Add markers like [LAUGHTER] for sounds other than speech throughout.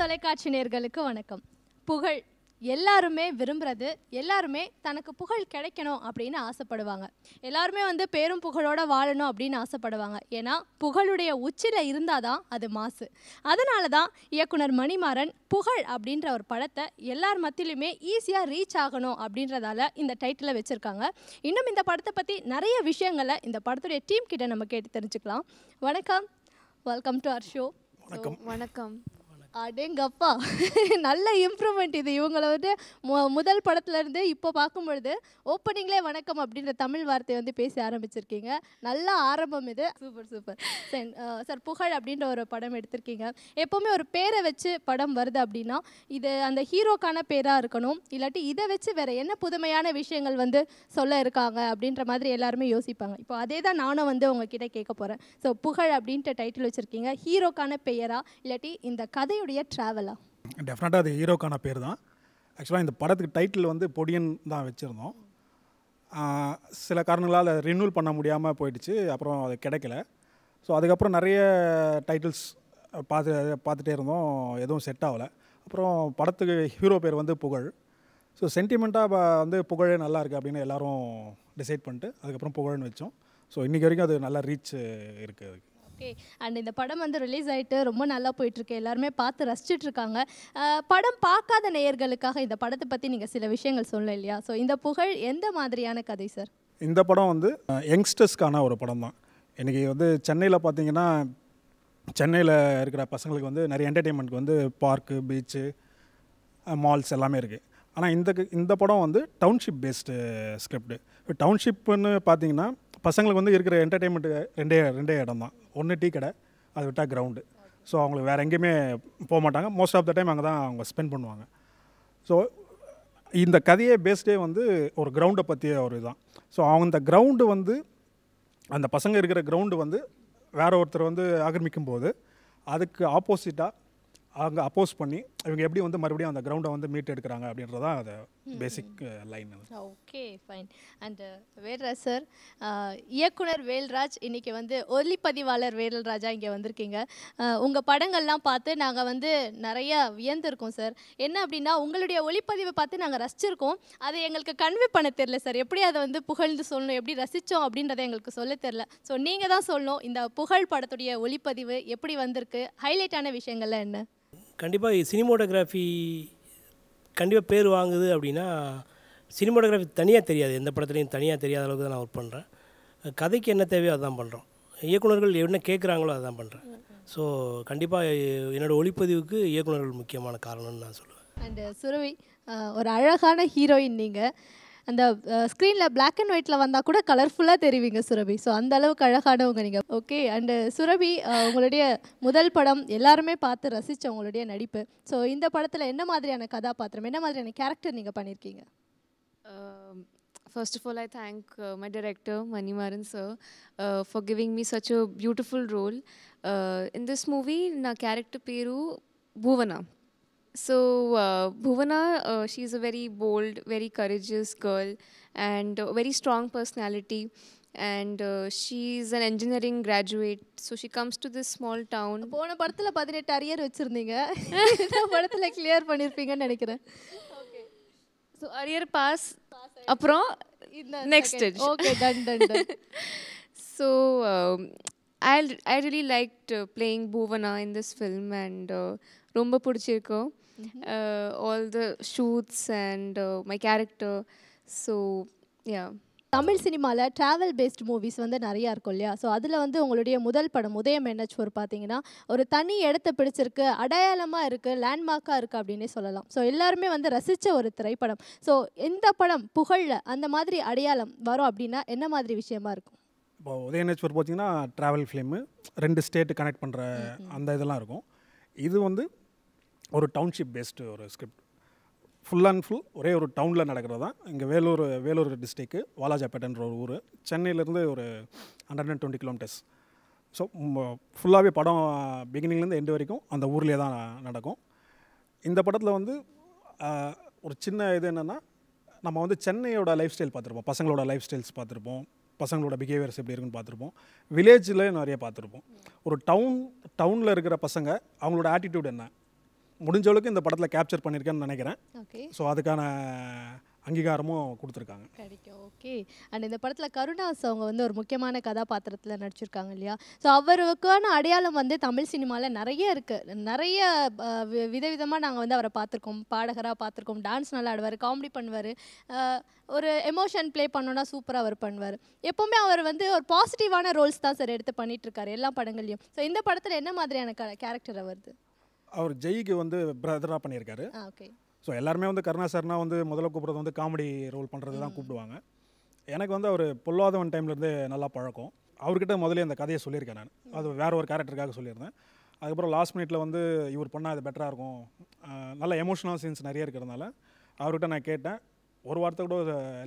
தொலைக்காட்சி நேர்களுக்கு வணக்கம் புகழ் எல்லாருமே விரும்புறது எல்லாருமே தனக்கு புகழ் கிடைக்கணும் அப்படின்னு ஆசைப்படுவாங்க எல்லாருமே வந்து பேரும் புகழோட வாழணும் அப்படின்னு ஆசைப்படுவாங்க ஏன்னா புகழுடைய உச்சில இருந்தால் தான் அது மாசு அதனால தான் இயக்குனர் மணிமாறன் புகழ் அப்படின்ற ஒரு படத்தை எல்லார் மத்தியிலுமே ஈஸியாக ரீச் ஆகணும் அப்படின்றதால இந்த டைட்டிலை வச்சுருக்காங்க இன்னும் இந்த படத்தை பற்றி நிறைய விஷயங்களை இந்த படத்துடைய டீம் கிட்ட நம்ம கேட்டு தெரிஞ்சுக்கலாம் வணக்கம் வெல்கம் டு அர் ஷோ வணக்கம் வணக்கம் அடேங்கப்பா நல்ல இம்ப்ரூவ்மெண்ட் இது இவங்கள வந்து முதல் படத்துலேருந்து இப்போ பார்க்கும்பொழுது ஓப்பனிங்லேயே வணக்கம் அப்படின்ற தமிழ் வார்த்தையை வந்து பேசி ஆரம்பிச்சிருக்கீங்க நல்ல ஆரம்பம் இது சூப்பர் சூப்பர் சார் புகழ் அப்படின்ற ஒரு படம் எடுத்திருக்கீங்க எப்போவுமே ஒரு பேரை வச்சு படம் வருது அப்படின்னா இது அந்த ஹீரோக்கான பேராக இருக்கணும் இல்லாட்டி இதை வச்சு வேறு என்ன புதுமையான விஷயங்கள் வந்து சொல்ல இருக்காங்க அப்படின்ற மாதிரி எல்லாருமே யோசிப்பாங்க இப்போ அதே தான் நானும் வந்து உங்ககிட்ட கேட்க போகிறேன் ஸோ புகழ் அப்படின்ட்டு டைட்டில் வச்சுருக்கீங்க ஹீரோக்கான பெயரா இல்லாட்டி இந்த கதை விஜயுடைய ட்ராவலா டெஃபினட்டாக அது ஹீரோக்கான பேர் தான் ஆக்சுவலாக இந்த படத்துக்கு டைட்டில் வந்து பொடியன் தான் வச்சுருந்தோம் சில காரணங்களால் அதை ரினியூல் பண்ண முடியாமல் போயிடுச்சு அப்புறம் அது கிடைக்கல ஸோ அதுக்கப்புறம் நிறைய டைட்டில்ஸ் பார்த்து பார்த்துட்டே இருந்தோம் எதுவும் செட் ஆகலை அப்புறம் படத்துக்கு ஹீரோ பேர் வந்து புகழ் ஸோ சென்டிமெண்ட்டாக வந்து புகழே நல்லா இருக்குது அப்படின்னு எல்லோரும் டிசைட் பண்ணிட்டு அதுக்கப்புறம் புகழ்னு வச்சோம் ஸோ இன்றைக்கி வரைக்கும் அது நல்லா ரீச் இருக்குது அதுக்கு ஓகே அண்ட் இந்த படம் வந்து ரிலீஸ் ஆகிட்டு ரொம்ப நல்லா போயிட்டுருக்கு எல்லாருமே பார்த்து ரசிச்சுட்டு இருக்காங்க படம் பார்க்காத நேயர்களுக்காக இந்த படத்தை பற்றி நீங்கள் சில விஷயங்கள் சொல்லல இல்லையா ஸோ இந்த புகழ் எந்த மாதிரியான கதை சார் இந்த படம் வந்து யங்ஸ்டர்ஸ்க்கான ஒரு படம் தான் இன்றைக்கி வந்து சென்னையில் பார்த்தீங்கன்னா சென்னையில் இருக்கிற பசங்களுக்கு வந்து நிறைய என்டர்டெயின்மெண்ட்க்கு வந்து பார்க்கு பீச்சு மால்ஸ் எல்லாமே இருக்குது ஆனால் இந்த இந்த படம் வந்து டவுன்ஷிப் பேஸ்டு ஸ்கிரிப்டு டவுன்ஷிப்புன்னு பார்த்தீங்கன்னா பசங்களுக்கு வந்து இருக்கிற என்டர்டெயின்மெண்ட்டு ரெண்டே ரெண்டே இடம் தான் ஒன்று டீ கடை அதை விட்டால் கிரவுண்டு ஸோ அவங்களுக்கு வேறு எங்கேயுமே போக மாட்டாங்க மோஸ்ட் ஆஃப் த டைம் அங்கே தான் அவங்க ஸ்பெண்ட் பண்ணுவாங்க ஸோ இந்த கதையே பேஸ்டே வந்து ஒரு கிரவுண்டை பற்றிய ஒரு இதுதான் ஸோ அவங்க இந்த கிரவுண்டு வந்து அந்த பசங்க இருக்கிற கிரவுண்டு வந்து வேற ஒருத்தர் வந்து ஆக்கிரமிக்கும் போது அதுக்கு ஆப்போசிட்டாக அவங்க அப்போஸ் பண்ணி இவங்க எப்படி வந்து மறுபடியும் அந்த கிரவுண்டை வந்து மீட் எடுக்கிறாங்க அப்படின்றது தான் அது basic line okay fine and Velraj sir uh, இயக்குனர் வேல்ராஜ் இன்னைக்கு வந்து ஒலிப்பதிவாளர் வேல்ராஜா இங்கே வந்திருக்கீங்க uh, உங்கள் படங்கள்லாம் பார்த்து நாங்கள் வந்து நிறைய வியந்திருக்கோம் சார் என்ன அப்படின்னா உங்களுடைய ஒளிப்பதிவை பார்த்து நாங்கள் ரசிச்சிருக்கோம் அதை எங்களுக்கு கன்வே பண்ண தெரில சார் எப்படி அதை வந்து புகழ்ந்து சொல்லணும் எப்படி ரசித்தோம் அப்படின்றத எங்களுக்கு சொல்ல தெரில ஸோ நீங்கள் தான் சொல்லணும் இந்த புகழ் படத்துடைய ஒளிப்பதிவு எப்படி வந்திருக்கு ஹைலைட்டான விஷயங்கள்லாம் என்ன கண்டிப்பாக சினிமோட்டோகிராஃபி கண்டிப்பாக பேர் வாங்குது அப்படின்னா சினிமோட்டோகிராஃபி தனியாக தெரியாது எந்த படத்துலையும் தனியாக தெரியாத அளவுக்கு தான் நான் ஒர்க் பண்ணுறேன் கதைக்கு என்ன தேவையோ அதான் பண்ணுறோம் இயக்குநர்கள் என்ன கேட்குறாங்களோ தான் பண்ணுறேன் ஸோ கண்டிப்பாக என்னோடய ஒளிப்பதிவுக்கு இயக்குநர்கள் முக்கியமான காரணம்னு நான் சொல்லுவேன் அண்ட் சுரவி ஒரு அழகான ஹீரோயின் நீங்கள் அந்த ஸ்க்ரீனில் பிளாக் அண்ட் ஒயிட்டில் வந்தால் கூட கலர்ஃபுல்லாக தெரிவிங்க சுரபி ஸோ அந்த அளவுக்கு அழகானவங்க நீங்கள் ஓகே அண்டு சுரபி உங்களுடைய முதல் படம் எல்லாருமே பார்த்து ரசித்த உங்களுடைய நடிப்பு ஸோ இந்த படத்தில் என்ன மாதிரியான கதாபாத்திரம் என்ன மாதிரியான கேரக்டர் நீங்கள் பண்ணியிருக்கீங்க um, First of all, I thank uh, my director, Mani Maran sir, uh, for giving me such a beautiful role. Uh, in this movie, na character peru Bhuvana. So, uh, Bhuvana, uh, she's a very bold, very courageous girl and uh, very strong personality. And uh, she's an engineering graduate. So, she comes to this small town. [LAUGHS] Okay. So, career pass. pass Next stage. Okay, done, done, done. [LAUGHS] so, um, i I really liked uh, playing Bhuvana in this film and uh, Romba Purchirko. Mm-hmm. uh, all the shoots and uh, my character. So, yeah. Tamil சினிமாவில் travel paste movies வந்து நிறையா இருக்கும் இல்லையா so அதில் வந்து உங்களுடைய முதல் படம் உதயம் ஒரு பார்த்தீங்கன்னா ஒரு தனி இடத்த பிடிச்சிருக்கு அடையாளமாக இருக்குது லேண்ட்மார்க்காக இருக்குது அப்படின்னே சொல்லலாம் ஸோ எல்லாருமே வந்து ரசித்த ஒரு திரைப்படம் ஸோ இந்த படம் புகழில் அந்த மாதிரி அடையாளம் வரும் அப்படின்னா என்ன மாதிரி விஷயமா இருக்கும் இப்போ உதயநேச்சர் பார்த்தீங்கன்னா ட்ராவல் ஃபிலிமு ரெண்டு ஸ்டேட்டு கனெக்ட் பண்ணுற அந்த இதெல்லாம் இருக்கும் இது வந்து ஒரு டவுன்ஷிப் பேஸ்டு ஒரு ஸ்கிரிப்ட் ஃபுல் அண்ட் ஃபுல் ஒரே ஒரு டவுனில் நடக்கிறது தான் இங்கே வேலூர் வேலூர் டிஸ்ட்ரிக்கு வாலாஜாப்பேட்டன்ற ஒரு ஊர் சென்னையிலேருந்து ஒரு hundred and twenty kilometres so ஃபுல்லாகவே படம் பிகினிங்லேருந்து எண்டு வரைக்கும் அந்த ஊர்லேயே தான் நடக்கும் இந்த படத்தில் வந்து ஒரு சின்ன இது என்னென்னா நம்ம வந்து சென்னையோட லைஃப் ஸ்டைல் பார்த்துருப்போம் பசங்களோட லைஃப் ஸ்டைல்ஸ் பார்த்துருப்போம் பசங்களோட பிஹேவியர்ஸ் எப்படி இருக்குன்னு பார்த்துருப்போம் வில்லேஜில் நிறைய பார்த்துருப்போம் ஒரு டவுன் டவுனில் இருக்கிற பசங்க அவங்களோட ஆட்டிடியூட் என்ன முடிஞ்ச அளவுக்கு இந்த படத்தில் கேப்சர் பண்ணியிருக்கேன்னு நினைக்கிறேன் ஸோ அதுக்கான அங்கீகாரமும் கொடுத்துருக்காங்க கிடைக்கும் ஓகே அண்ட் இந்த படத்தில் கருணாஸ் அவங்க வந்து ஒரு முக்கியமான கதாபாத்திரத்தில் நடிச்சிருக்காங்க இல்லையா ஸோ அவருக்கான அடையாளம் வந்து தமிழ் சினிமாவில் நிறைய இருக்குது நிறைய விதவிதமாக நாங்கள் வந்து அவரை பார்த்துருக்கோம் பாடகராக பார்த்துருக்கோம் டான்ஸ் நல்லா ஆடுவார் காமெடி பண்ணுவார் ஒரு எமோஷன் ப்ளே பண்ணோன்னா சூப்பராக அவர் பண்ணுவார் எப்போவுமே அவர் வந்து ஒரு பாசிட்டிவான ரோல்ஸ் தான் சார் எடுத்து பண்ணிகிட்ருக்காரு எல்லா படங்கள்லையும் ஸோ இந்த படத்தில் என்ன மாதிரியான கேரக்டர் வருது அவர் ஜெய்க்கு வந்து பிரதராக பண்ணியிருக்காரு ஸோ எல்லாருமே வந்து கருணா சார்னா வந்து முதல்ல கூப்பிட்றது வந்து காமெடி ரோல் பண்ணுறது தான் கூப்பிடுவாங்க எனக்கு வந்து அவர் பொல்லாதவன் டைம்லேருந்து நல்லா பழக்கம் அவர்கிட்ட முதலே அந்த கதையை சொல்லியிருக்கேன் நான் அது வேற ஒரு கேரக்டருக்காக சொல்லியிருந்தேன் அதுக்கப்புறம் லாஸ்ட் மினிட்ல வந்து இவர் பண்ணால் அது பெட்டராக இருக்கும் நல்ல எமோஷனல் சீன்ஸ் நிறைய இருக்கிறதுனால அவர்கிட்ட நான் கேட்டேன் ஒரு வார்த்தை கூட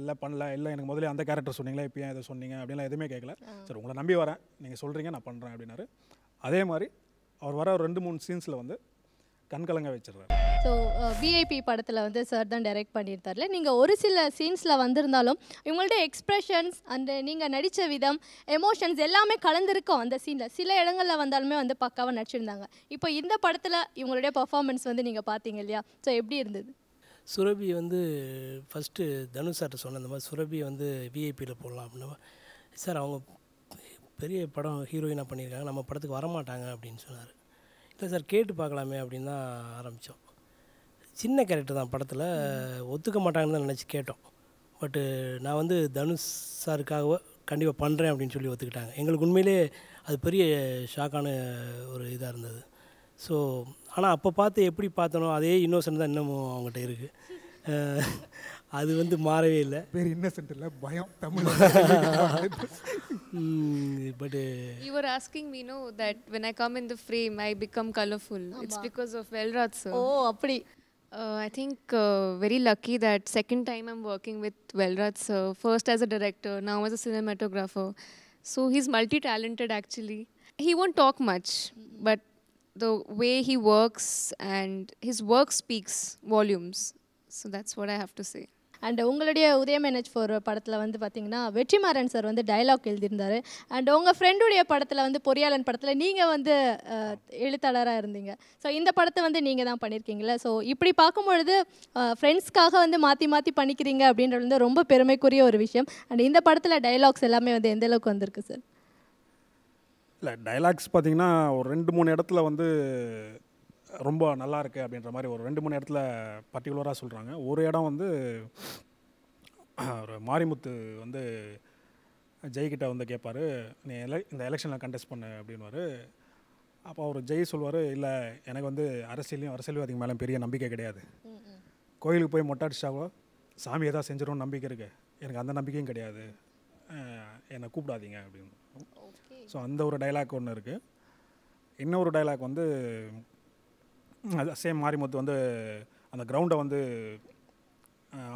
இல்லை பண்ணல இல்லை எனக்கு முதல்ல அந்த கேரக்டர் சொன்னீங்களா இப்போ ஏன் இதை சொன்னீங்க அப்படின்லாம் எதுவுமே கேட்கல சரி உங்களை நம்பி வரேன் நீங்கள் சொல்கிறீங்க நான் பண்ணுறேன் அப்படின்னாரு அதே மாதிரி அவர் வர ரெண்டு மூணு சீன்ஸில் வந்து கண்கலங்க வச்சிருவாரு ஸோ விஐபி uh, படத்தில் வந்து சார் தான் டைரக்ட் பண்ணியிருந்தார்ல நீங்கள் ஒரு சில சீன்ஸில் வந்திருந்தாலும் இவங்கள்ட்ட எக்ஸ்ப்ரெஷன்ஸ் அந்த நீங்கள் நடித்த விதம் எமோஷன்ஸ் எல்லாமே கலந்துருக்கும் அந்த சீனில் சில இடங்களில் வந்தாலுமே வந்து பக்காவாக நடிச்சிருந்தாங்க இப்போ இந்த படத்தில் இவங்களுடைய பர்ஃபார்மன்ஸ் வந்து நீங்கள் பார்த்தீங்க இல்லையா ஸோ எப்படி இருந்தது சுரபி வந்து ஃபஸ்ட்டு தனுஷ் சார்கிட்ட சொன்ன அந்த மாதிரி சுரபி வந்து விஐபியில் போடலாம் அப்படின்னா சார் அவங்க பெரிய படம் ஹீரோயினாக பண்ணியிருக்காங்க நம்ம படத்துக்கு வரமாட்டாங்க அப்படின்னு சொன்னார் இல்லை சார் கேட்டு பார்க்கலாமே அப்படின்னு தான் ஆரம்பித்தோம் சின்ன கேரக்டர் தான் படத்தில் ஒத்துக்க மாட்டாங்கன்னு தான் நினச்சி கேட்டோம் பட்டு நான் வந்து தனுஷ் சாருக்காக கண்டிப்பாக பண்ணுறேன் அப்படின்னு சொல்லி ஒத்துக்கிட்டாங்க எங்களுக்கு உண்மையிலே அது பெரிய ஷாக்கான ஒரு இதாக இருந்தது ஸோ ஆனால் அப்போ பார்த்து எப்படி பார்த்தனோ அதே இன்னோசன் தான் இன்னமும் அவங்ககிட்ட இருக்குது அது வந்து மாறவே இல்லை பேர் இன்னசென்ட் இல்லை பயம் Tamil but you are asking me no that when i come in the frame i become colorful it's because of velraj sir oh அப்படி uh, I think uh, very lucky that second time I'm working with Velraj sir, first as a director, now as a cinematographer. So he's multi-talented actually. He won't talk much, but the way he works and his work speaks volumes. So that's what I have to say. And உங்களுடைய Udhayam NH four படத்தில் வந்து பார்த்தீங்கன்னா Vetrimaaran sir வந்து dialogue எழுதியிருந்தார் and உங்கள் ஃப்ரெண்டுடைய படத்தில் வந்து பொறியாளன் படத்தில் நீங்கள் வந்து எழுத்தாளராக இருந்தீங்க ஸோ இந்த படத்தை வந்து நீங்கள் தான் பண்ணியிருக்கீங்களா ஸோ இப்படி பார்க்கும்பொழுது ஃப்ரெண்ட்ஸ்க்காக வந்து மாற்றி மாற்றி பண்ணிக்கிறீங்க அப்படின்றது வந்து ரொம்ப பெருமைக்குரிய ஒரு விஷயம் அண்ட் இந்த படத்தில் டைலாக்ஸ் எல்லாமே வந்து எந்த அளவுக்கு வந்திருக்கு சார் இல்லை டைலாக்ஸ் பார்த்தீங்கன்னா ஒரு ரெண்டு மூணு இடத்துல வந்து ரொம்ப நல்லா இருக்குது அப்படின்ற மாதிரி ஒரு ரெண்டு மூணு இடத்துல பர்டிகுலராக சொல்கிறாங்க ஒரு இடம் வந்து ஒரு மாரிமுத்து வந்து ஜெய்கிட்ட வந்து கேட்பார் நீ எல இந்த எலெக்ஷனில் கண்டெஸ்ட் பண்ணு அப்படின்வார் அப்போ அவர் ஜெய் சொல்வார் இல்லை எனக்கு வந்து அரசியலையும் அதுக்கு மேலே பெரிய நம்பிக்கை கிடையாது கோயிலுக்கு போய் மொட்டாடிச்சாவோ சாமி எதாவது செஞ்சிடும் நம்பிக்கை இருக்குது எனக்கு அந்த நம்பிக்கையும் கிடையாது என்னை கூப்பிடாதீங்க அப்படின்னு ஸோ அந்த ஒரு டைலாக் ஒன்று இருக்குது இன்னொரு டைலாக் வந்து சேம் மாரிமுத்து வந்து அந்த கிரவுண்டை வந்து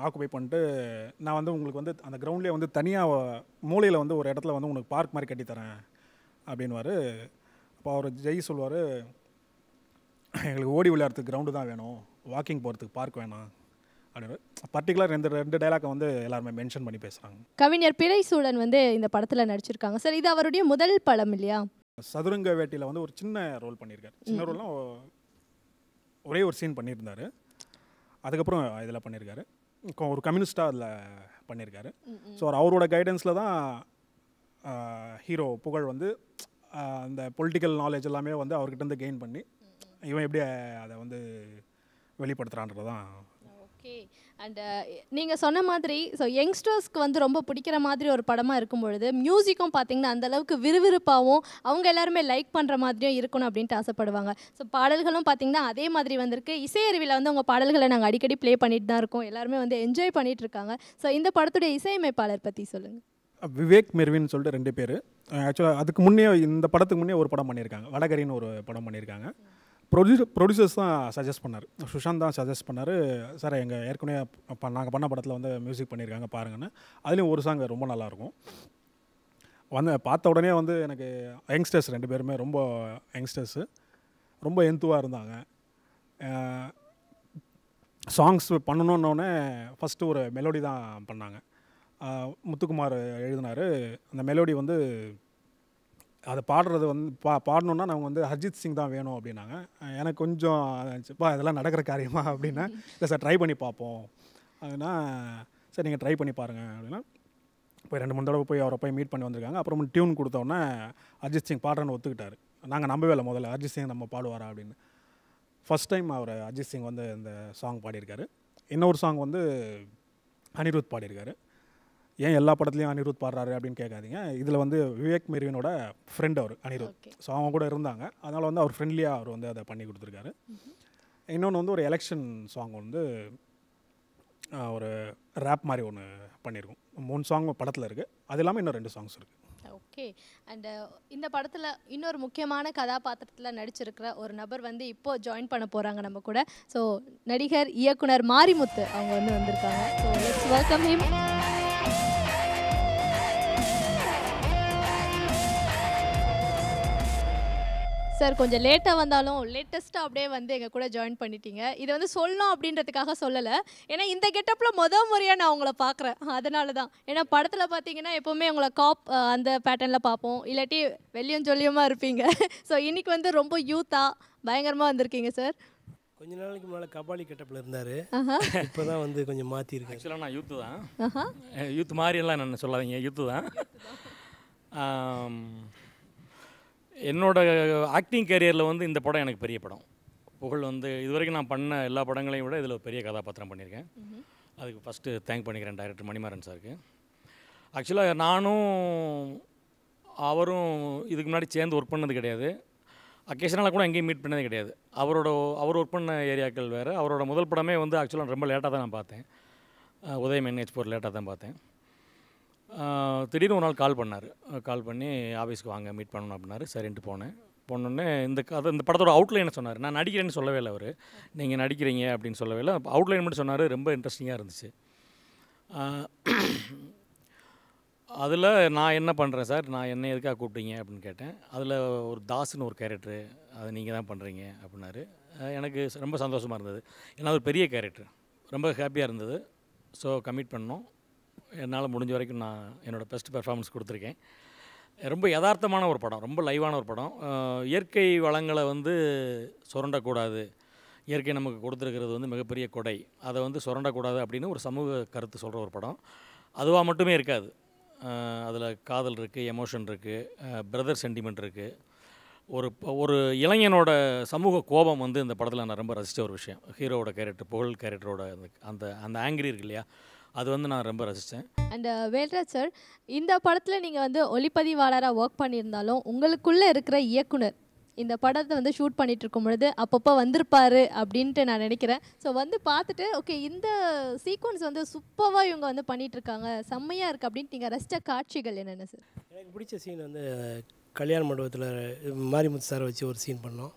ஆக்குபை பண்ணிட்டு நான் வந்து உங்களுக்கு வந்து அந்த கிரவுண்ட்லேயே வந்து தனியாக மூலையில் வந்து ஒரு இடத்துல வந்து உங்களுக்கு பார்க் மாதிரி கட்டித்தரேன் அப்படின்வார் அப்போ அவர் ஜெய் சொல்லுவார் எங்களுக்கு ஓடி விளையாடுறதுக்கு கிரவுண்டு தான் வேணும் வாக்கிங் போகிறதுக்கு பார்க் வேணாம் பர்டிகுலர் இந்த ரெண்டு டைலாக்கை வந்து எல்லாருமே மென்ஷன் பண்ணி பேசுகிறாங்க கவிஞர் பிறை சூழன் வந்து இந்த படத்தில் நடிச்சிருக்காங்க சார் இது அவருடைய முதல் படம் இல்லையா சதுரங்க வேட்டியில் வந்து ஒரு சின்ன ரோல் பண்ணியிருக்காரு சின்ன ரோல்லாம் ஒரே ஒரு சீன் பண்ணியிருந்தார் அதுக்கப்புறம் இதில் பண்ணியிருக்காரு ஒரு கம்யூனிஸ்டாக அதில் பண்ணியிருக்காரு ஸோ அவரோட கைடன்ஸில் தான் ஹீரோ புகழ் வந்து அந்த பொலிட்டிக்கல் நாலேஜ் எல்லாமே வந்து அவர்கிட்ட இருந்து கெயின் பண்ணி இவன் எப்படி அதை வந்து வெளிப்படுத்துகிறான்றது தான் ஓகே அண்டு uh, நீங்கள் சொன்ன மாதிரி ஸோ யங்ஸ்டர்ஸ்க்கு வந்து ரொம்ப பிடிக்கிற மாதிரி ஒரு படமாக இருக்கும் பொழுது மியூசிக்கும் பார்த்தீங்கன்னா அந்தளவுக்கு விறுவிறுப்பாகவும் அவங்க எல்லாருமே லைக் பண்ணுற மாதிரியும் இருக்கணும் அப்படின்ட்டு ஆசைப்படுவாங்க ஸோ பாடல்களும் பார்த்தீங்கன்னா அதே மாதிரி வந்திருக்கு இசையருவியில் வந்து உங்கள் பாடல்களை நாங்கள் அடிக்கடி ப்ளே பண்ணிட்டு தான் இருக்கோம் எல்லாருமே வந்து என்ஜாய் பண்ணிட்டு இருக்காங்க ஸோ இந்த படத்துடைய இசையமைப்பாளர் பற்றி சொல்லுங்கள் விவேக் மெர்வின்னு சொல்லிட்டு ரெண்டு பேர் ஆக்சுவலாக அதுக்கு முன்னே இந்த படத்துக்கு முன்னே ஒரு படம் பண்ணியிருக்காங்க வடகரின்னு ஒரு படம் பண்ணியிருக்காங்க ப்ரொடியூ ப்ரொடியூசர்ஸ் தான் சஜஸ்ட் பண்ணார் சுஷாந்த் தான் சஜஸ்ட் பண்ணார் சார் எங்கள் ஏற்கனவே இப்போ நாங்கள் பண்ண படத்தில் வந்து மியூசிக் பண்ணியிருக்காங்க பாருங்கன்னு அதுலேயும் ஒரு சாங் ரொம்ப நல்லாயிருக்கும் வந்து பார்த்த உடனே வந்து எனக்கு யங்ஸ்டர்ஸ் ரெண்டு பேருமே ரொம்ப யங்ஸ்டர்ஸு ரொம்ப எந்துவாக இருந்தாங்க சாங்ஸ் பண்ணணுன்னொடனே ஃபஸ்ட்டு ஒரு மெலோடி தான் பண்ணாங்க முத்துக்குமார் எழுதினார் அந்த மெலோடி வந்து அதை பாடுறது வந்து பா பாடணுன்னா நாங்கள் வந்து ஹர்ஜித் சிங் தான் வேணும் அப்படின்னாங்க எனக்கு கொஞ்சம் பா இதெல்லாம் நடக்கிற காரியமா அப்படின்னா இல்லை சார் ட்ரை பண்ணி பார்ப்போம் அதுனா சார் நீங்கள் ட்ரை பண்ணி பாருங்கள் அப்படின்னா போய் ரெண்டு மூணு தடவை போய் அவரை போய் மீட் பண்ணி வந்திருக்காங்க அப்புறம் டியூன் கொடுத்தோன்னே அர்ஜித் சிங் பாடுறேன்னு ஒத்துக்கிட்டார் நாங்கள் நம்பவே இல்லை முதல்ல அர்ஜித் சிங் நம்ம பாடுவாரா அப்படின்னு ஃபஸ்ட் டைம் அவர் அர்ஜித் சிங் வந்து இந்த சாங் பாடியிருக்காரு இன்னொரு சாங் வந்து அனிருத் பாடியிருக்காரு ஏன் எல்லா படத்துலையும் அனிருத் பாடுறாரு அப்படின்னு கேட்காதீங்க இதில் வந்து விவேக் மெரிவனோட ஃப்ரெண்ட் அவர் அனிருத் ஸோ அவங்க கூட இருந்தாங்க அதனால் வந்து அவர் ஃப்ரெண்ட்லியாக அவர் வந்து அதை பண்ணி கொடுத்துருக்காரு இன்னொன்று வந்து ஒரு எலெக்ஷன் சாங் வந்து ஒரு ரேப் மாதிரி ஒன்று பண்ணியிருக்கோம் மூணு சாங் படத்தில் இருக்குது அது இல்லாமல் இன்னும் ரெண்டு சாங்ஸ் இருக்குது ஓகே அண்டு இந்த படத்தில் இன்னொரு முக்கியமான கதாபாத்திரத்தில் நடிச்சிருக்கிற ஒரு நபர் வந்து இப்போது ஜாயின் பண்ண போகிறாங்க நம்ம கூட ஸோ நடிகர் இயக்குனர் மாரிமுத்து அவங்க வந்து வந்திருக்காங்க ஸோ வெல்கம் ஹிம் சார் கொஞ்சம் லேட்டாக வந்தாலும் லேட்டஸ்ட்டாக அப்படியே வந்து எங்கள் கூட ஜாயின் பண்ணிட்டீங்க இதை வந்து சொல்லணும் அப்படின்றதுக்காக சொல்லலை ஏன்னா இந்த கெட்டப்பில் முதல் முறையாக நான் உங்களை பார்க்குறேன் அதனால தான் ஏன்னா படத்தில் பார்த்தீங்கன்னா எப்போவுமே உங்களை காப் அந்த பேட்டர்னில் பார்ப்போம் இல்லாட்டி வெளியும் சொல்லியுமாக இருப்பீங்க ஸோ இன்றைக்கி வந்து ரொம்ப யூத்தாக பயங்கரமாக வந்திருக்கீங்க சார் கொஞ்ச நாளைக்கு முன்னால் கபாலி கெட்டப்பில் இருந்தார் இப்போதான் வந்து கொஞ்சம் மாற்றிருக்கு ஆக்சுவலாக நான் யூத்து தான் யூத் மாதிரியெல்லாம் நான் சொல்லாதீங்க யூத்து தான் என்னோட ஆக்டிங் கேரியரில் வந்து இந்த படம் எனக்கு பெரிய படம் புகழ் வந்து இது வரைக்கும் நான் பண்ண எல்லா படங்களையும் விட இதில் பெரிய கதாபாத்திரம் பண்ணியிருக்கேன் அதுக்கு ஃபஸ்ட்டு தேங்க் பண்ணிக்கிறேன் டைரக்டர் மணிமாறன் சாருக்கு ஆக்சுவலாக நானும் அவரும் இதுக்கு முன்னாடி சேர்ந்து ஒர்க் பண்ணது கிடையாது அக்கேஷனலாக கூட எங்கேயும் மீட் பண்ணதே கிடையாது அவரோட அவர் ஒர்க் பண்ண ஏரியாக்கள் வேறு அவரோட முதல் படமே வந்து ஆக்சுவலாக ரொம்ப லேட்டாக தான் நான் பார்த்தேன் உதயம் என்ஹெச் போர் லேட்டாக தான் பார்த்தேன் திடீர்னு ஒரு நாள் கால் பண்ணார் கால் பண்ணி ஆஃபீஸ்க்கு வாங்க மீட் பண்ணணும் அப்படின்னாரு சரின்ட்டு போனேன் போனோடனே இந்த கதை இந்த படத்தோட அவுட்லைனை சொன்னார் நான் நடிக்கிறேன்னு சொல்லவே இல்லை அவர் நீங்கள் நடிக்கிறீங்க அப்படின்னு சொல்லவே இல்லை அவுட்லைன் மட்டும் சொன்னார் ரொம்ப இன்ட்ரெஸ்டிங்காக இருந்துச்சு அதில் நான் என்ன பண்ணுறேன் சார் நான் என்ன எதுக்காக கூப்பிட்டீங்க அப்படின்னு கேட்டேன் அதில் ஒரு தாஸ்னு ஒரு கேரக்டரு அதை நீங்கள் தான் பண்ணுறீங்க அப்படின்னாரு எனக்கு ரொம்ப சந்தோஷமாக இருந்தது ஏன்னா ஒரு பெரிய கேரக்டர் ரொம்ப ஹாப்பியாக இருந்தது ஸோ கமிட் பண்ணோம் என்னால் முடிஞ்ச வரைக்கும் நான் என்னோடய பெஸ்ட் பெர்ஃபார்மன்ஸ் கொடுத்துருக்கேன் ரொம்ப யதார்த்தமான ஒரு படம் ரொம்ப லைவான ஒரு படம் இயற்கை வளங்களை வந்து சுரண்டக்கூடாது இயற்கை நமக்கு கொடுத்துருக்கிறது வந்து மிகப்பெரிய கொடை அதை வந்து சுரண்டக்கூடாது அப்படின்னு ஒரு சமூக கருத்து சொல்கிற ஒரு படம் அதுவாக மட்டுமே இருக்காது அதில் காதல் இருக்குது எமோஷன் இருக்குது பிரதர் சென்டிமெண்ட் இருக்குது ஒரு ஒரு இளைஞனோட சமூக கோபம் வந்து இந்த படத்தில் நான் ரொம்ப ரசித்த ஒரு விஷயம் ஹீரோவோட கேரக்டர் புகழ் கேரக்டரோட அந்த அந்த ஆங்கிரி இருக்கு இல்லையா அது வந்து நான் ரொம்ப ரசித்தேன் அண்ட் uh, வேல்ராஜ் சார் இந்த படத்தில் நீங்கள் வந்து ஒளிப்பதிவாளராக ஒர்க் பண்ணியிருந்தாலும் உங்களுக்குள்ளே இருக்கிற இயக்குனர் இந்த படத்தை வந்து ஷூட் பண்ணிட்டு இருக்கும் பொழுது அப்பப்போ வந்திருப்பாரு அப்படின்ட்டு நான் நினைக்கிறேன் ஸோ வந்து பார்த்துட்டு ஓகே இந்த சீக்வன்ஸ் வந்து சூப்பராக இவங்க வந்து பண்ணிட்டு இருக்காங்க செம்மையாக இருக்குது அப்படின்ட்டு நீங்கள் ரசித்த காட்சிகள் என்னென்ன சார் எனக்கு பிடிச்ச சீன் வந்து கல்யாண மண்டபத்தில் மாரிமுத்து சாரை வச்சு ஒரு சீன் பண்ணோம்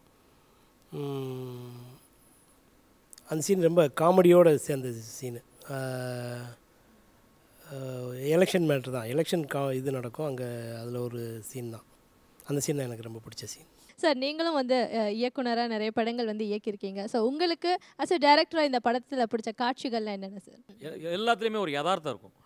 அந்த சீன் ரொம்ப காமெடியோடு சேர்ந்த சீனு எலெக்ஷன் மேட்ரு தான் எலெக்ஷன் கா இது நடக்கும் அங்கே அதில் ஒரு சீன் தான் அந்த சீன் தான் எனக்கு ரொம்ப பிடிச்ச சீன் சார் நீங்களும் வந்து இயக்குனராக நிறைய படங்கள் வந்து இயக்கியிருக்கீங்க ஸோ உங்களுக்கு அஸ் அ டேரக்டராக இந்த படத்தில் பிடிச்ச காட்சிகள்லாம் என்னென்ன சார் எல்லாத்துலேயுமே ஒரு யதார்த்தம் இருக்கும்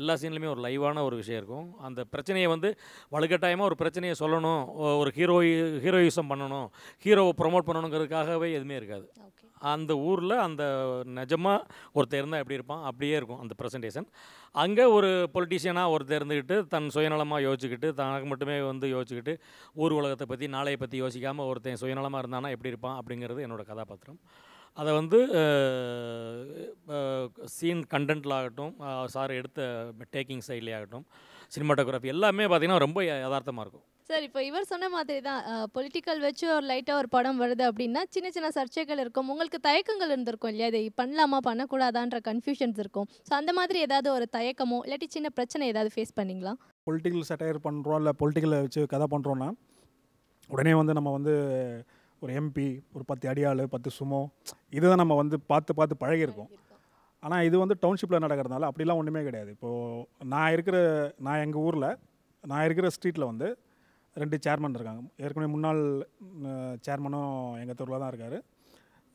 எல்லா சீன்லையுமே ஒரு லைவான ஒரு விஷயம் இருக்கும் அந்த பிரச்சனையை வந்து வலுக்கட்டாயமாக ஒரு பிரச்சனையை சொல்லணும் ஒரு ஹீரோயி ஹீரோயிசம் பண்ணணும் ஹீரோவை ப்ரொமோட் பண்ணணுங்கிறதுக்காகவே எதுவுமே இருக்காது அந்த ஊரில் அந்த நிஜமாக ஒருத்தர் இருந்தால் எப்படி இருப்பான் அப்படியே இருக்கும் அந்த ப்ரெசன்டேஷன் அங்கே ஒரு பொலிட்டீஷியனாக ஒருத்தர் இருந்துக்கிட்டு தன் சுயநலமாக யோசிச்சுக்கிட்டு தனக்கு மட்டுமே வந்து யோசிச்சுக்கிட்டு ஊர் உலகத்தை பற்றி நாளையை பற்றி யோசிக்காமல் ஒருத்தன் சுயநலமாக இருந்தானா எப்படி இருப்பான் அப்படிங்கிறது என்னோடய கதாபாத்திரம் அதை வந்து சீன் கண்டென்ட்டில் ஆகட்டும் சார் எடுத்த டேக்கிங் சைட்லேயே ஆகட்டும் சினிமாட்டோகிராஃபி எல்லாமே பார்த்திங்கன்னா ரொம்ப யதார்த்தமாக இருக்கும் சார் இப்போ இவர் சொன்ன மாதிரி தான் பொலிட்டிக்கல் வச்சு ஒரு லைட்டாக ஒரு படம் வருது அப்படின்னா சின்ன சின்ன சர்ச்சைகள் இருக்கும் உங்களுக்கு தயக்கங்கள் இருந்திருக்கும் இல்லையா இதை பண்ணலாமா பண்ணக்கூடாதான்ற கன்ஃபியூஷன்ஸ் இருக்கும் ஸோ அந்த மாதிரி ஏதாவது ஒரு தயக்கமோ இல்லாட்டி சின்ன பிரச்சனை ஏதாவது ஃபேஸ் பண்ணிங்களா பொலிட்டிக்கல் சட்டையர் பண்ணுறோம் இல்லை பொலிட்டிக்கலை வச்சு கதை பண்ணுறோன்னா உடனே வந்து நம்ம வந்து ஒரு எம்பி ஒரு பத்து அடியாள் பத்து சுமோ இதுதான் நம்ம வந்து பார்த்து பார்த்து பழகியிருக்கோம் ஆனால் இது வந்து டவுன்ஷிப்பில் நடக்கிறதுனால அப்படிலாம் ஒன்றுமே கிடையாது இப்போது நான் இருக்கிற நான் எங்கள் ஊரில் நான் இருக்கிற ஸ்ட்ரீட்டில் வந்து ரெண்டு சேர்மன் இருக்காங்க ஏற்கனவே முன்னாள் சேர்மனும் எங்கள் தெருவில் தான் இருக்கார்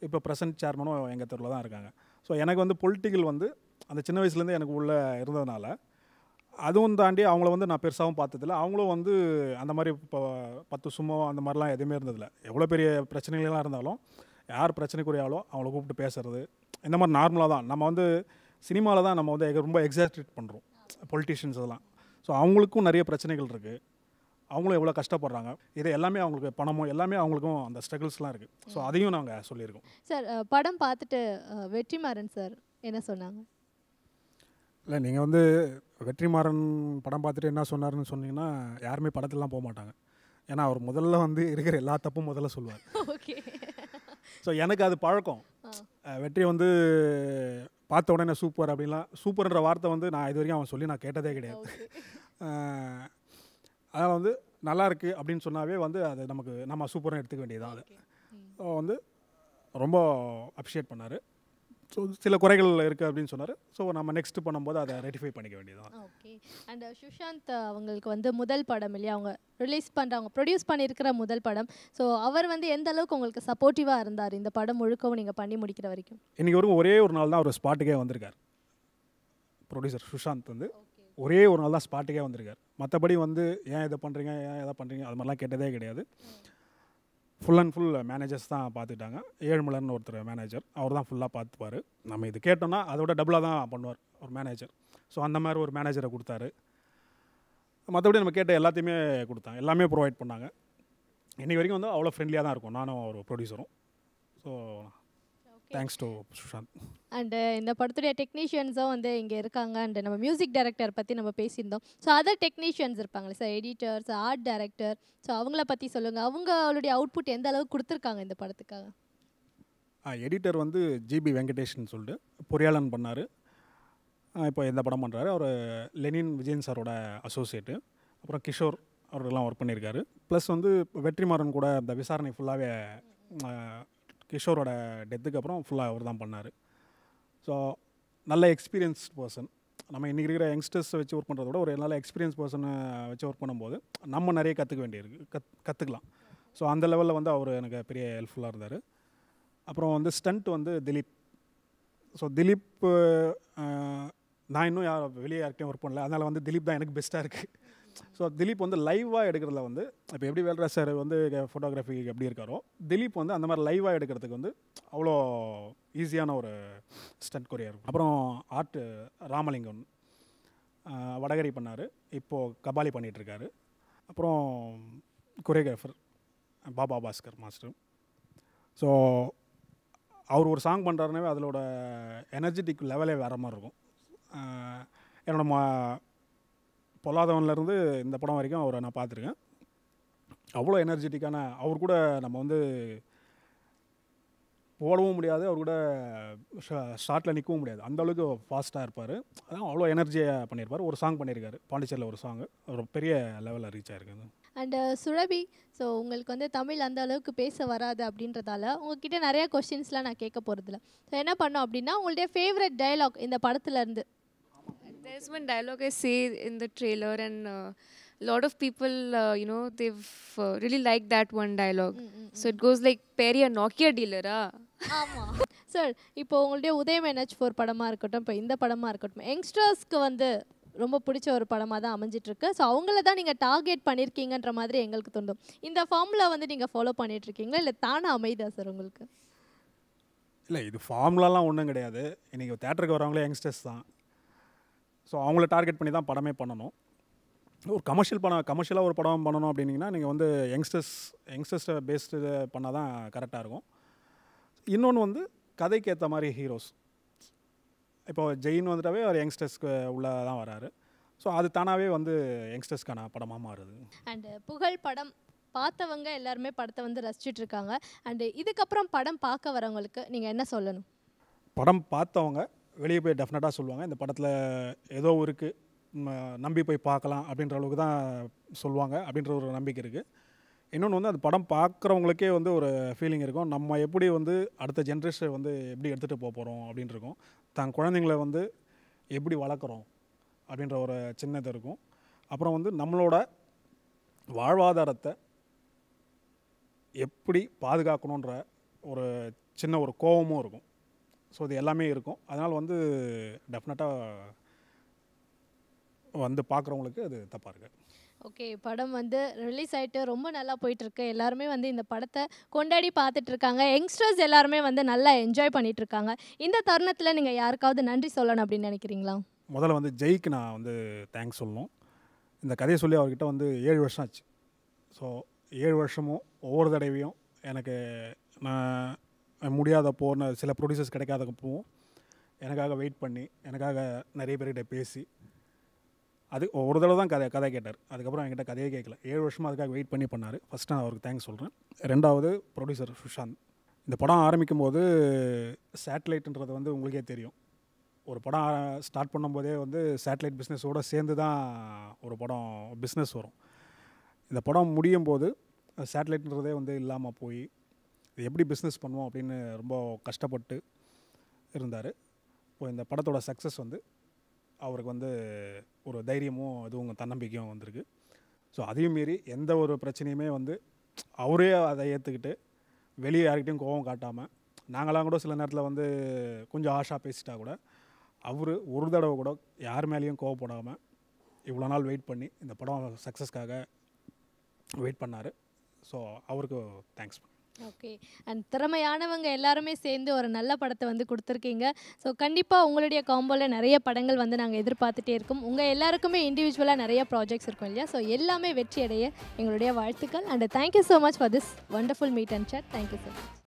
இப்போ ப்ரெசன்ட் சேர்மனும் எங்கள் தெருவில் தான் இருக்காங்க ஸோ எனக்கு வந்து பொலிட்டிக்கல் வந்து அந்த சின்ன வயசுலேருந்து எனக்கு உள்ளே இருந்ததுனால அதுவும் தாண்டி அவங்கள வந்து நான் பெருசாகவும் பார்த்ததில்ல அவங்களும் வந்து அந்த மாதிரி இப்போ பத்து சும்மா அந்த மாதிரிலாம் எதுவுமே இருந்ததில்ல எவ்வளோ பெரிய பிரச்சனைகள்லாம் இருந்தாலும் யார் பிரச்சனைக்குரியாலோ அவங்கள கூப்பிட்டு பேசுகிறது இந்த மாதிரி நார்மலாக தான் நம்ம வந்து சினிமாவில் தான் நம்ம வந்து ரொம்ப எக்ஸாக்டேட் பண்ணுறோம் பொலிட்டிஷியன்ஸ் அதெல்லாம் ஸோ அவங்களுக்கும் நிறைய பிரச்சனைகள் இருக்குது அவங்களும் எவ்வளோ கஷ்டப்படுறாங்க இது எல்லாமே அவங்களுக்கு பணமும் எல்லாமே அவங்களுக்கும் அந்த ஸ்ட்ரகிள்ஸ்லாம் இருக்குது ஸோ அதையும் நாங்கள் சொல்லியிருக்கோம் சார் படம் பார்த்துட்டு வெற்றிமாறன் சார் என்ன சொன்னாங்க இல்லை நீங்கள் வந்து வெற்றிமாறன் படம் பார்த்துட்டு என்ன சொன்னார்னு சொன்னீங்கன்னா யாருமே படத்துலலாம் போக மாட்டாங்க ஏன்னா அவர் முதல்ல வந்து இருக்கிற எல்லா தப்பும் முதல்ல சொல்லுவார் ஸோ எனக்கு அது பழக்கம் வெற்றி வந்து பார்த்த உடனே சூப்பர் அப்படின்லாம் சூப்பர்ன்ற வார்த்தை வந்து நான் இது வரைக்கும் அவன் சொல்லி நான் கேட்டதே கிடையாது அதனால் வந்து நல்லா இருக்குது அப்படின்னு சொன்னாவே வந்து அது நமக்கு நம்ம சூப்பராக எடுத்துக்க வேண்டியதான் அது வந்து ரொம்ப அப்ரிஷியேட் பண்ணார் ஸோ சில குறைகள் இருக்குது அப்படின்னு சொன்னார் ஸோ நம்ம நெக்ஸ்ட் பண்ணும்போது அதை ரெட்டிஃபை பண்ணிக்க வேண்டியதான் ஓகே அண்ட் சுஷாந்த் அவங்களுக்கு வந்து முதல் படம் இல்லையா அவங்க ரிலீஸ் பண்ணுறாங்க ப்ரொடியூஸ் பண்ணியிருக்கிற முதல் படம் ஸோ அவர் வந்து எந்த அளவுக்கு உங்களுக்கு சப்போர்ட்டிவாக இருந்தார் இந்த படம் முழுக்கவும் நீங்கள் பண்ணி முடிக்கிற வரைக்கும் இன்றைக்கி வரும் ஒரே ஒரு நாள் தான் அவர் ஸ்பாட்டுக்கே வந்திருக்கார் ப்ரொடியூசர் சுஷாந்த் வந்து ஒரே ஒரு நாள் தான் ஸ்பாட்டுக்கே வந்திருக்கார் மற்றபடி வந்து ஏன் இதை பண்ணுறீங்க ஏன் எதை பண்ணுறீங்க அது மாதிரிலாம் கேட்டதே கிடையாது ஃபுல் அண்ட் ஃபுல் மேனேஜர்ஸ் தான் பார்த்துக்கிட்டாங்க ஏழுமலர்னு ஒருத்தர் மேனேஜர் அவர் தான் ஃபுல்லாக பார்த்துப்பார் நம்ம இது கேட்டோம்னா அதோட டபுளாக தான் பண்ணுவார் ஒரு மேனேஜர் ஸோ அந்த மாதிரி ஒரு மேனேஜரை கொடுத்தாரு மற்றபடி நம்ம கேட்ட எல்லாத்தையுமே கொடுத்தாங்க எல்லாமே ப்ரொவைட் பண்ணாங்க இன்றைக்கி வரைக்கும் வந்து அவ்வளோ ஃப்ரெண்ட்லியாக தான் இருக்கும் நானும் ஒரு ப்ரொடியூசரும் so thanks to Sushanth and இந்த படத்துடைய டெக்னீஷியன்ஸும் வந்து இங்கே இருக்காங்க அண்டு நம்ம மியூசிக் டைரக்டர் பற்றி நம்ம பேசியிருந்தோம் ஸோ அதர் டெக்னீஷியன்ஸ் இருப்பாங்களே sir editors art director so அவங்கள பற்றி சொல்லுங்கள் அவங்களுடைய அவுட்புட் எந்த அளவுக்கு கொடுத்துருக்காங்க இந்த படத்துக்காக எடிட்டர் வந்து ஜிபி வெங்கடேஷன் சொல்லிட்டு பொறியாளன் பண்ணார் இப்போ எந்த படம் பண்ணுறாரு அவர் லெனின் விஜயன் சாரோட அசோசியேட்டு அப்புறம் கிஷோர் அவர்கள்லாம் ஒர்க் பண்ணியிருக்காரு ப்ளஸ் வந்து வெற்றிமாறன் கூட இந்த விசாரணை ஃபுல்லாகவே கிஷோரோட டெத்துக்கு அப்புறம் ஃபுல்லாக அவர் தான் பண்ணார் ஸோ நல்ல எக்ஸ்பீரியன்ஸ் பர்சன் நம்ம இன்றைக்கி இருக்கிற யங்ஸ்டர்ஸை வச்சு ஒர்க் பண்ணுறத விட ஒரு நல்ல எக்ஸ்பீரியன்ஸ் பர்சனை வச்சு ஒர்க் பண்ணும்போது நம்ம நிறைய கற்றுக்க வேண்டியிருக்கு கத் கற்றுக்கலாம் ஸோ அந்த லெவலில் வந்து அவர் எனக்கு பெரிய ஹெல்ப்ஃபுல்லாக இருந்தார் அப்புறம் வந்து ஸ்டண்ட் வந்து திலீப் ஸோ திலீப் நான் இன்னும் யார் வெளியே யார்கிட்டையும் ஒர்க் பண்ணல அதனால் வந்து திலீப் தான் எனக்கு பெஸ்ட்டாக இருக்குது ஸோ திலீப் வந்து லைவாக எடுக்கிறதுல வந்து இப்போ எப்படி வேல்ராஜ் சார் வந்து ஃபோட்டோகிராஃபி எப்படி இருக்காரோ திலீப் வந்து அந்த மாதிரி லைவாக எடுக்கிறதுக்கு வந்து அவ்வளோ ஈஸியான ஒரு ஸ்டண்ட் கொரியா இருக்கும் அப்புறம் ஆர்ட்டு ராமலிங்கம் வடகரி பண்ணார் இப்போது கபாலி பண்ணிகிட்ருக்காரு அப்புறம் choreographer Baba Bhaskar master so அவர் ஒரு சாங் பண்ணுறாருனாவே அதோட எனர்ஜெட்டிக் லெவலே வேறு மாதிரி இருக்கும் என்னோடய மா பொல்லாதவன்லேருந்து இந்த படம் வரைக்கும் அவரை நான் பார்த்துருக்கேன் அவ்வளோ எனர்ஜெட்டிக்கான அவர் கூட நம்ம வந்து ஓடவும் முடியாது அவர் கூட ஷார்ட்டில் நிற்கவும் முடியாது அந்தளவுக்கு ஃபாஸ்ட்டாக இருப்பார் அதான் அவ்வளோ எனர்ஜியாக பண்ணியிருப்பார் ஒரு சாங் பண்ணியிருக்காரு பாண்டிச்சேரியில் ஒரு சாங் ஒரு பெரிய லெவலில் ரீச் ஆகிருக்குது அண்டு சுரபி ஸோ உங்களுக்கு வந்து தமிழ் அந்த அளவுக்கு பேச வராது அப்படின்றதால உங்ககிட்ட நிறைய கொஸ்டின்ஸ்லாம் நான் கேட்க போகிறதில்ல ஸோ என்ன பண்ணோம் அப்படின்னா உங்களுடைய ஃபேவரட் டைலாக் இந்த படத்துலேருந்து There's one dialogue I see in the trailer, and a uh, lot of people, uh, you know, they've uh, really liked that one dialogue. Mm hmm So it goes like, "Perry a Nokia dealer, ah." Sir இப்போ உங்களுடைய Udhayam NH four படமாக இருக்கட்டும் இப்போ இந்த படமாக இருக்கட்டும் யங்ஸ்டர்ஸ்க்கு வந்து ரொம்ப பிடிச்ச ஒரு படமாக தான் அமைஞ்சிட்ருக்கு ஸோ அவங்கள தான் நீங்கள் டார்கெட் பண்ணியிருக்கீங்கன்ற மாதிரி எங்களுக்கு தோணும் இந்த ஃபார்ம்ல வந்து நீங்கள் ஃபாலோ பண்ணிகிட்ருக்கீங்களா இல்லை தானே அமைதா சார் உங்களுக்கு இல்லை இது ஃபார்முலாலாம் ஒன்றும் கிடையாது இன்றைக்கி தேட்டருக்கு வரவங்களே யங்ஸ்டர்ஸ் தான் ஸோ அவங்கள டார்கெட் பண்ணி தான் படமே பண்ணணும் ஒரு கமர்ஷியல் படம் கமர்ஷியலாக ஒரு படம் பண்ணணும் அப்படின்னிங்கன்னா நீங்கள் வந்து யங்ஸ்டர்ஸ் யங்ஸ்டர்ஸை பேஸ்டு பண்ணால் தான் கரெக்டாக இருக்கும் இன்னொன்று வந்து கதைக்கு ஏற்ற மாதிரி ஹீரோஸ் இப்போ ஜெயின் வந்துட்டாவே அவர் யங்ஸ்டர்ஸ்க்கு உள்ளே தான் வராரு ஸோ அது தானாகவே வந்து யங்ஸ்டர்ஸ்க்கான படமாக மாறுது அண்டு புகழ் படம் பார்த்தவங்க எல்லாருமே படத்தை வந்து ரசிச்சுட்டு இருக்காங்க அண்டு இதுக்கப்புறம் படம் பார்க்க வரவங்களுக்கு நீங்கள் என்ன சொல்லணும் படம் பார்த்தவங்க வெளியே போய் டெஃபினட்டாக சொல்லுவாங்க இந்த படத்தில் ஏதோ இருக்குது நம்பி போய் பார்க்கலாம் அப்படின்ற அளவுக்கு தான் சொல்லுவாங்க அப்படின்ற ஒரு நம்பிக்கை இருக்குது இன்னொன்று வந்து அந்த படம் பார்க்குறவங்களுக்கே வந்து ஒரு ஃபீலிங் இருக்கும் நம்ம எப்படி வந்து அடுத்த ஜென்ரேஷன் வந்து எப்படி எடுத்துகிட்டு போக போகிறோம் அப்படின்னு இருக்கும் தன் குழந்தைங்கள வந்து எப்படி வளர்க்குறோம் அப்படின்ற ஒரு சின்னது இருக்கும் அப்புறம் வந்து நம்மளோட வாழ்வாதாரத்தை எப்படி பாதுகாக்கணுன்ற ஒரு சின்ன ஒரு கோபமும் இருக்கும் ஸோ இது எல்லாமே இருக்கும் அதனால் வந்து டெஃபினட்டாக வந்து பார்க்குறவங்களுக்கு அது தப்பாக இருக்குது ஓகே படம் வந்து ரிலீஸ் ஆகிட்டு ரொம்ப நல்லா போயிட்டுருக்கு எல்லாருமே வந்து இந்த படத்தை கொண்டாடி பார்த்துட்ருக்காங்க யங்ஸ்டர்ஸ் எல்லாருமே வந்து நல்லா என்ஜாய் பண்ணிகிட்ருக்காங்க இந்த தருணத்தில் நீங்கள் யாருக்காவது நன்றி சொல்லணும் அப்படின்னு நினைக்கிறீங்களா முதல்ல வந்து ஜெய்க்கு நான் வந்து தேங்க்ஸ் சொல்லணும் இந்த கதையை சொல்லி அவர்கிட்ட வந்து ஏழு வருஷம் ஆச்சு ஸோ ஏழு வருஷமும் ஒவ்வொரு தடவையும் எனக்கு நான் முடியாத போன சில ப்ரொடியூசர்ஸ் போவோம் எனக்காக வெயிட் பண்ணி எனக்காக நிறைய பேர்கிட்ட பேசி அது ஒரு தடவை தான் கதை கதை கேட்டார் அதுக்கப்புறம் என்கிட்ட கதையே கேட்கல ஏழு வருஷமாக அதுக்காக வெயிட் பண்ணி பண்ணார் ஃபஸ்ட் நான் அவருக்கு தேங்க்ஸ் சொல்கிறேன் ரெண்டாவது ப்ரொடியூசர் சுஷாந்த் இந்த படம் ஆரம்பிக்கும் போது சேட்டலைட்டுன்றது வந்து உங்களுக்கே தெரியும் ஒரு படம் ஸ்டார்ட் பண்ணும்போதே வந்து சேட்டலைட் பிஸ்னஸோடு சேர்ந்து தான் ஒரு படம் பிஸ்னஸ் வரும் இந்த படம் முடியும் போது சேட்டலைட்ன்றதே வந்து இல்லாமல் போய் இது எப்படி பிஸ்னஸ் பண்ணுவோம் அப்படின்னு ரொம்ப கஷ்டப்பட்டு இருந்தார் இப்போ இந்த படத்தோட சக்ஸஸ் வந்து அவருக்கு வந்து ஒரு தைரியமும் அதுவும் தன்னம்பிக்கையும் வந்திருக்கு ஸோ அதையும் மீறி எந்த ஒரு பிரச்சனையுமே வந்து அவரே அதை ஏற்றுக்கிட்டு வெளியே யார்கிட்டையும் கோபம் காட்டாமல் நாங்களாம் கூட சில நேரத்தில் வந்து கொஞ்சம் ஆஷாக பேசிட்டா கூட அவர் ஒரு தடவை கூட யார் மேலேயும் கோவப்படாமல் இவ்வளோ நாள் வெயிட் பண்ணி இந்த படம் சக்ஸஸ்க்காக வெயிட் பண்ணார் ஸோ அவருக்கு தேங்க்ஸ் ஓகே அண்ட் திறமையானவங்க எல்லாருமே சேர்ந்து ஒரு நல்ல படத்தை வந்து கொடுத்துருக்கீங்க ஸோ கண்டிப்பாக உங்களுடைய காம்போவில் நிறைய படங்கள் வந்து நாங்கள் எதிர்பார்த்துட்டே இருக்கோம் உங்கள் எல்லாருக்குமே இண்டிவிஜுவலாக நிறைய ப்ராஜெக்ட்ஸ் இருக்கும் இல்லையா ஸோ எல்லாமே வெற்றி அடைய எங்களுடைய வாழ்த்துக்கள் and thank you so much for this wonderful meet and sir thank you so much